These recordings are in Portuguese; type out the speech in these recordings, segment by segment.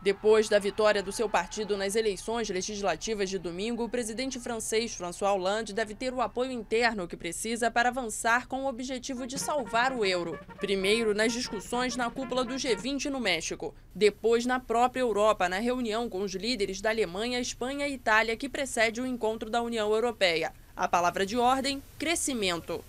Depois da vitória do seu partido nas eleições legislativas de domingo, o presidente francês François Hollande deve ter o apoio interno que precisa para avançar com o objetivo de salvar o euro. Primeiro nas discussões na cúpula do G20 no México, depois na própria Europa, na reunião com os líderes da Alemanha, Espanha e Itália que precede o encontro da União Europeia. A palavra de ordem: crescimento.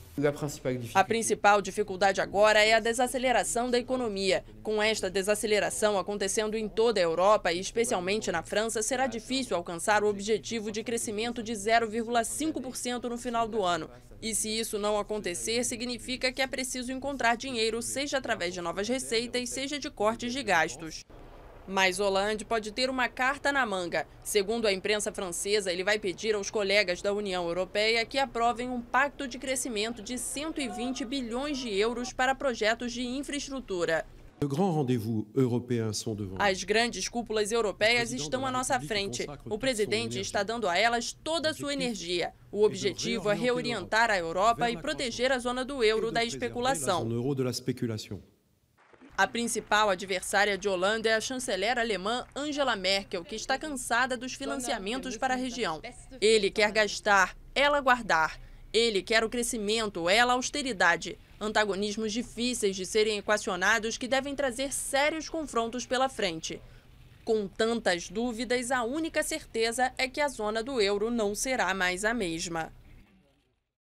A principal dificuldade agora é a desaceleração da economia. Com esta desaceleração acontecendo em toda a Europa e especialmente na França, será difícil alcançar o objetivo de crescimento de 0,5% no final do ano. E se isso não acontecer, significa que é preciso encontrar dinheiro, seja através de novas receitas, seja de cortes de gastos. Mas Hollande pode ter uma carta na manga. Segundo a imprensa francesa, ele vai pedir aos colegas da União Europeia que aprovem um pacto de crescimento de 120 bilhões de euros para projetos de infraestrutura. As grandes cúpulas europeias estão à nossa frente. O presidente está dando a elas toda a sua energia. É o objetivo é reorientar a Europa e proteger a zona do euro da especulação. A principal adversária de Holanda é a chanceler alemã Angela Merkel, que está cansada dos financiamentos para a região. Ele quer gastar, ela guardar. Ele quer o crescimento, ela a austeridade. Antagonismos difíceis de serem equacionados que devem trazer sérios confrontos pela frente. Com tantas dúvidas, a única certeza é que a zona do euro não será mais a mesma.